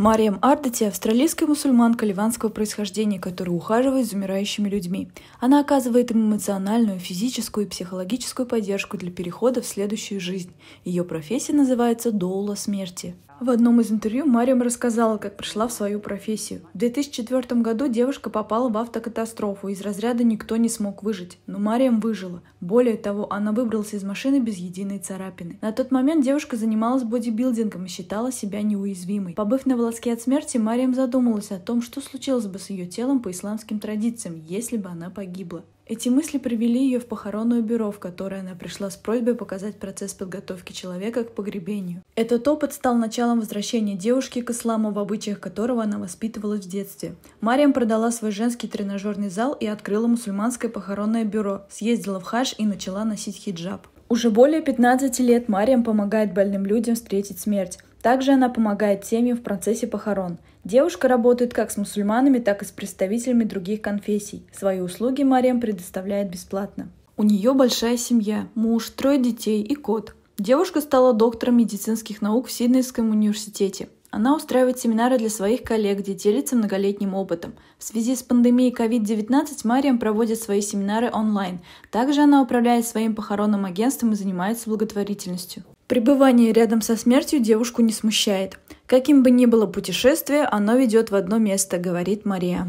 Мариам Ардати – австралийская мусульманка ливанского происхождения, которая ухаживает за умирающими людьми. Она оказывает им эмоциональную, физическую и психологическую поддержку для перехода в следующую жизнь. Ее профессия называется «доула смерти». В одном из интервью Мариам рассказала, как пришла в свою профессию. В 2004 году девушка попала в автокатастрофу, из разряда никто не смог выжить, но Мариам выжила. Более того, она выбралась из машины без единой царапины. На тот момент девушка занималась бодибилдингом и считала себя неуязвимой. Побыв на волоске от смерти Мариам задумалась о том, что случилось бы с ее телом по исламским традициям, если бы она погибла. Эти мысли привели ее в похоронное бюро, в которое она пришла с просьбой показать процесс подготовки человека к погребению. Этот опыт стал началом возвращения девушки к исламу, в обычаях которого она воспитывалась в детстве. Мариам продала свой женский тренажерный зал и открыла мусульманское похоронное бюро, съездила в хаш и начала носить хиджаб. Уже более 15 лет Мариам помогает больным людям встретить смерть. Также она помогает семьям в процессе похорон. Девушка работает как с мусульманами, так и с представителями других конфессий. Свои услуги Марем предоставляет бесплатно. У нее большая семья, муж, трое детей и кот. Девушка стала доктором медицинских наук в Сиднейском университете. Она устраивает семинары для своих коллег, где делится многолетним опытом. В связи с пандемией COVID-19 Мариам проводит свои семинары онлайн. Также она управляет своим похоронным агентством и занимается благотворительностью. Пребывание рядом со смертью девушку не смущает. Каким бы ни было путешествие, оно ведет в одно место, говорит Мария.